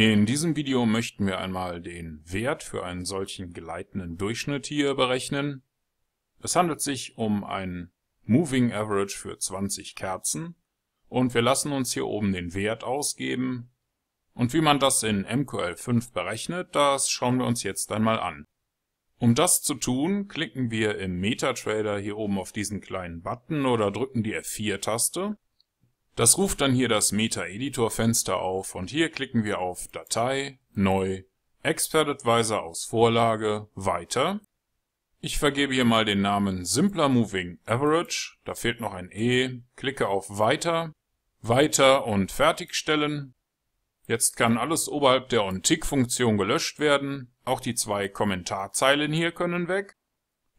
In diesem Video möchten wir einmal den Wert für einen solchen gleitenden Durchschnitt hier berechnen. Es handelt sich um einen Moving Average für 20 Kerzen und wir lassen uns hier oben den Wert ausgeben. Und wie man das in MQL5 berechnet, das schauen wir uns jetzt einmal an. Um das zu tun, klicken wir im MetaTrader hier oben auf diesen kleinen Button oder drücken die F4-Taste. Das ruft dann hier das Meta-Editor-Fenster auf und hier klicken wir auf Datei, Neu, Expert Advisor aus Vorlage, Weiter. Ich vergebe hier mal den Namen Simpler Moving Average, da fehlt noch ein E, klicke auf Weiter, Weiter und Fertigstellen. Jetzt kann alles oberhalb der OnTick-Funktion gelöscht werden, auch die zwei Kommentarzeilen hier können weg.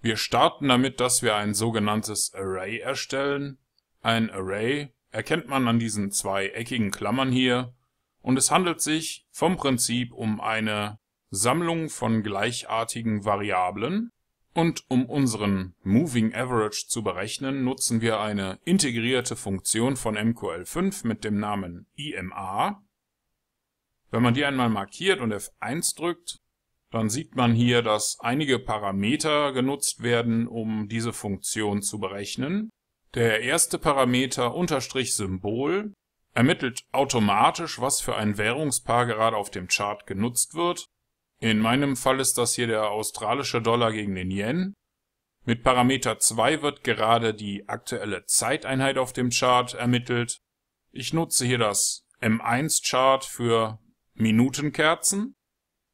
Wir starten damit, dass wir ein sogenanntes Array erstellen. Ein Array erkennt man an diesen zwei eckigen Klammern hier, und es handelt sich vom Prinzip um eine Sammlung von gleichartigen Variablen, und um unseren Moving Average zu berechnen, nutzen wir eine integrierte Funktion von MQL5 mit dem Namen IMA. Wenn man die einmal markiert und F1 drückt, dann sieht man hier, dass einige Parameter genutzt werden, um diese Funktion zu berechnen. Der erste Parameter unterstrich Symbol ermittelt automatisch, was für ein Währungspaar gerade auf dem Chart genutzt wird. In meinem Fall ist das hier der australische Dollar gegen den Yen. Mit Parameter 2 wird gerade die aktuelle Zeiteinheit auf dem Chart ermittelt. Ich nutze hier das M1-Chart für Minutenkerzen.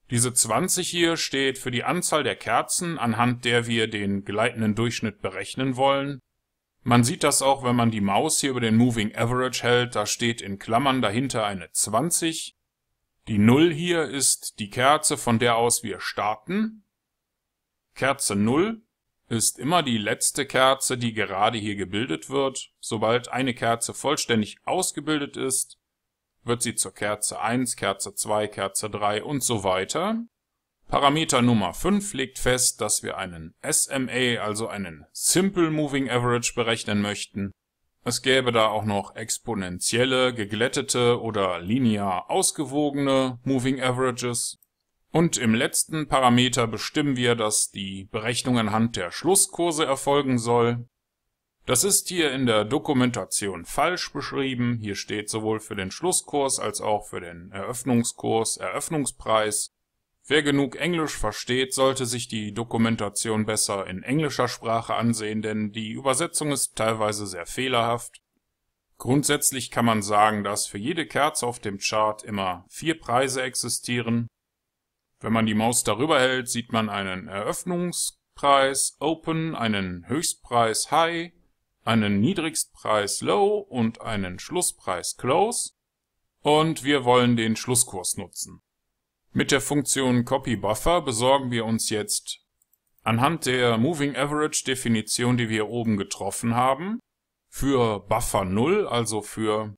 Diese 20 hier steht für die Anzahl der Kerzen, anhand der wir den gleitenden Durchschnitt berechnen wollen. Man sieht das auch, wenn man die Maus hier über den Moving Average hält, da steht in Klammern dahinter eine 20. Die 0 hier ist die Kerze, von der aus wir starten. Kerze 0 ist immer die letzte Kerze, die gerade hier gebildet wird. Sobald eine Kerze vollständig ausgebildet ist, wird sie zur Kerze 1, Kerze 2, Kerze 3 und so weiter. Parameter Nummer 5 legt fest, dass wir einen SMA, also einen Simple Moving Average berechnen möchten. Es gäbe da auch noch exponentielle, geglättete oder linear ausgewogene Moving Averages. Und im letzten Parameter bestimmen wir, dass die Berechnung anhand der Schlusskurse erfolgen soll. Das ist hier in der Dokumentation falsch beschrieben. Hier steht sowohl für den Schlusskurs als auch für den Eröffnungskurs Eröffnungspreis. Wer genug Englisch versteht, sollte sich die Dokumentation besser in englischer Sprache ansehen, denn die Übersetzung ist teilweise sehr fehlerhaft. Grundsätzlich kann man sagen, dass für jede Kerze auf dem Chart immer vier Preise existieren. Wenn man die Maus darüber hält, sieht man einen Eröffnungspreis Open, einen Höchstpreis High, einen Niedrigstpreis Low und einen Schlusspreis Close. Und wir wollen den Schlusskurs nutzen. Mit der Funktion CopyBuffer besorgen wir uns jetzt anhand der Moving Average Definition, die wir oben getroffen haben, für Buffer 0, also für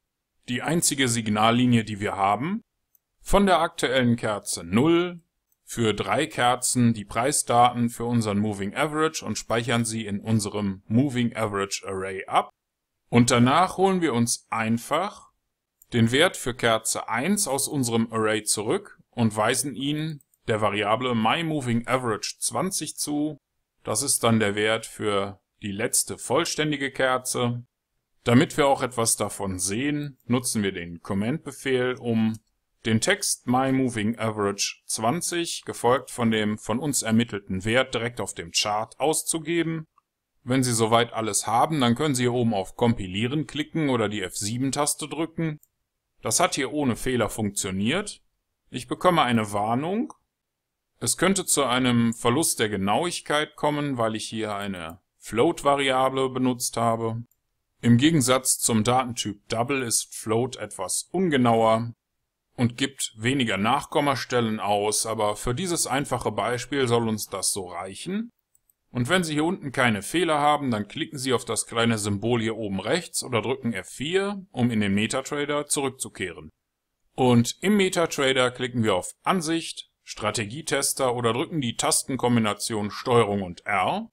die einzige Signallinie, die wir haben, von der aktuellen Kerze 0 für drei Kerzen die Preisdaten für unseren Moving Average und speichern sie in unserem Moving Average Array ab. Und danach holen wir uns einfach den Wert für Kerze 1 aus unserem Array zurück und weisen ihn der Variable myMovingAverage 20 zu. Das ist dann der Wert für die letzte vollständige Kerze. Damit wir auch etwas davon sehen, nutzen wir den Comment-Befehl, um den Text myMovingAverage 20 gefolgt von dem von uns ermittelten Wert direkt auf dem Chart auszugeben. Wenn Sie soweit alles haben, dann können Sie hier oben auf Kompilieren klicken oder die F7-Taste drücken. Das hat hier ohne Fehler funktioniert. Ich bekomme eine Warnung. Es könnte zu einem Verlust der Genauigkeit kommen, weil ich hier eine Float-Variable benutzt habe. Im Gegensatz zum Datentyp Double ist Float etwas ungenauer und gibt weniger Nachkommastellen aus, aber für dieses einfache Beispiel soll uns das so reichen. Und wenn Sie hier unten keine Fehler haben, dann klicken Sie auf das kleine Symbol hier oben rechts oder drücken F4, um in den MetaTrader zurückzukehren. Und im MetaTrader klicken wir auf Ansicht, Strategietester oder drücken die Tastenkombination Steuerung und R.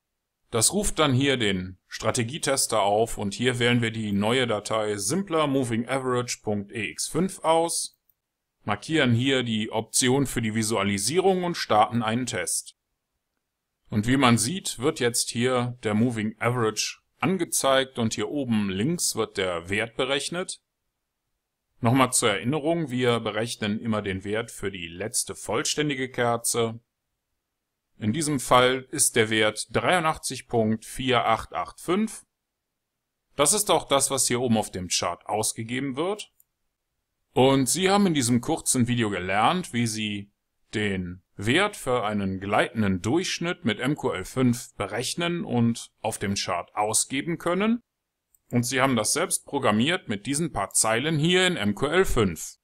Das ruft dann hier den Strategietester auf und hier wählen wir die neue Datei simplermovingaverage.ex5 aus, markieren hier die Option für die Visualisierung und starten einen Test. Und wie man sieht, wird jetzt hier der Moving Average angezeigt und hier oben links wird der Wert berechnet. Nochmal zur Erinnerung, wir berechnen immer den Wert für die letzte vollständige Kerze. In diesem Fall ist der Wert 83.4885. Das ist auch das, was hier oben auf dem Chart ausgegeben wird. Und Sie haben in diesem kurzen Video gelernt, wie Sie den Wert für einen gleitenden Durchschnitt mit MQL5 berechnen und auf dem Chart ausgeben können und Sie haben das selbst programmiert mit diesen paar Zeilen hier in MQL5.